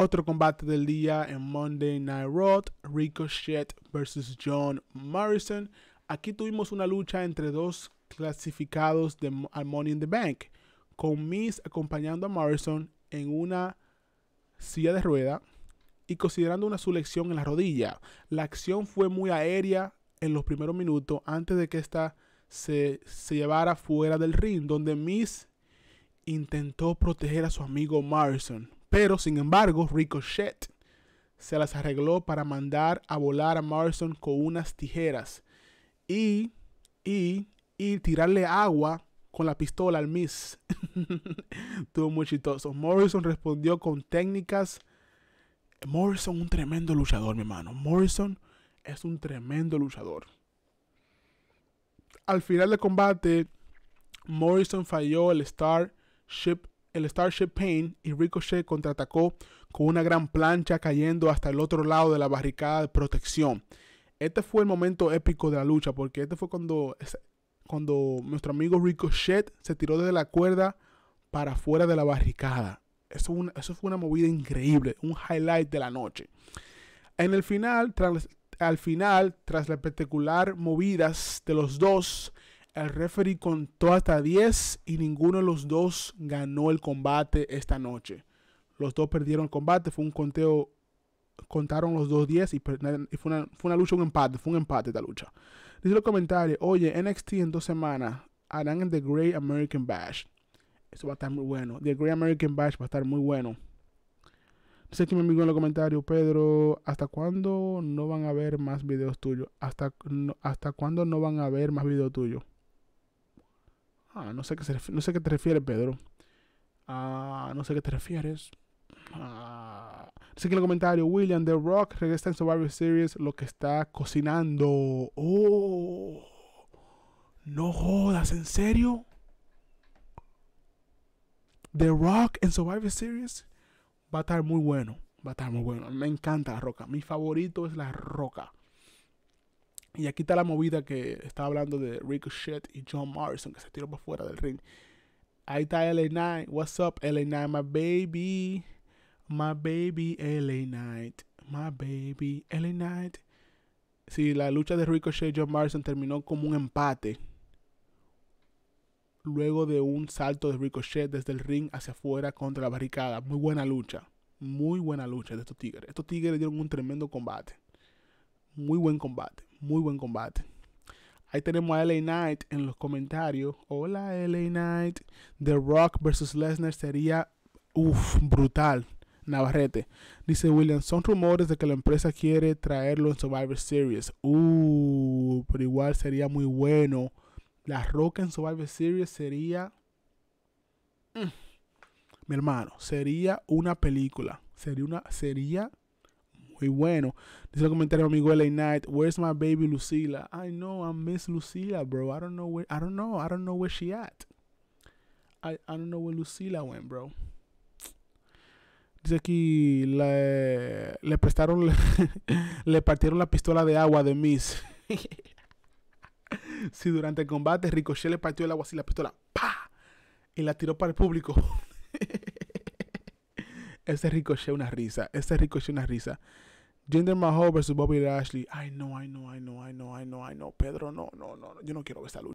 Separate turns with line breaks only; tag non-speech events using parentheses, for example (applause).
Otro combate del día en Monday Night Raw, Ricochet versus John Morrison. Aquí tuvimos una lucha entre dos clasificados de Money in the Bank, con Miss acompañando a Morrison en una silla de rueda y considerando una sulección en la rodilla. La acción fue muy aérea en los primeros minutos antes de que esta se, se llevara fuera del ring, donde miss intentó proteger a su amigo Morrison, pero, sin embargo, Ricochet se las arregló para mandar a volar a Morrison con unas tijeras y, y, tirarle agua con la pistola al Miss. (laughs) Tuvo muy chistoso. Morrison respondió con técnicas. Morrison, un tremendo luchador, mi hermano. Morrison es un tremendo luchador. Al final del combate, Morrison falló el Starship el Starship Pain y Ricochet contraatacó con una gran plancha cayendo hasta el otro lado de la barricada de protección. Este fue el momento épico de la lucha porque este fue cuando, cuando nuestro amigo Ricochet se tiró desde la cuerda para fuera de la barricada. Eso, una, fue una movida increíble, un highlight de la noche. En el final, tras, al final, tras las espectacular movidas de los dos, el referee contó hasta 10 y ninguno de los dos ganó el combate esta noche. Los dos perdieron el combate, fue un conteo, contaron los dos 10 y, fue, una, lucha, un empate, fue un empate esta lucha. Dice los comentarios, oye, NXT en dos semanas harán el The Great American Bash. Eso va a estar muy bueno. The Great American Bash va a estar muy bueno. Dice aquí mi amigo en los comentarios, Pedro, ¿hasta cuándo no van a ver más videos tuyos? ¿Hasta, ¿Hasta cuándo no van a ver más videos tuyos? Ah, no sé, qué no sé qué te refieres, Pedro. Ah, no sé qué te refieres. Ah. que el comentario, William The Rock regresa en Survivor Series lo que está cocinando. ¡Oh! No jodas, ¿en serio? The Rock en Survivor Series va a estar muy bueno. Va a estar muy bueno. Me encanta la roca. Mi favorito es la roca. Y aquí está la movida que estaba hablando de Ricochet y John Morrison, que se tiró para fuera del ring. Ahí está LA Knight. What's up, LA Knight, my baby? My baby, LA Knight. My baby, LA Knight. sí, la lucha de Ricochet y John Morrison terminó como un empate, luego de un salto de Ricochet desde el ring hacia afuera contra la barricada. Muy buena lucha. Muy buena lucha de estos Tigres. Estos Tigres dieron un tremendo combate. Muy buen combate muy buen combate. Ahí tenemos a LA Knight en los comentarios. Hola LA Knight. The Rock versus Lesnar sería uff, brutal. Navarrete. Dice William, son rumores de que la empresa quiere traerlo en Survivor Series. Uh, pero igual sería muy bueno. La Rock en Survivor Series sería... Mm, mi hermano, sería una película. Sería una... Sería y bueno. Dice el comentario amigo LA Knight, Where's my baby Lucila? I know, I miss Lucila, bro. I don't know where, I don't know, I don't know where she at. I, I don't know where Lucila went, bro. Dice aquí, le, le prestaron, (laughs) le, partieron la pistola de agua de Miss. si (laughs) durante el combate Ricochet le partió el agua así la pistola, ¡pa! Y la tiró para el público. (laughs) Ese es una risa. Ese es una risa. Jinder Mahal versus Bobby Lashley. Ay, no, ay, no, ay, no, ay, no, ay, no, ay, no. Pedro, no, no, no. Yo no quiero ver esta lucha.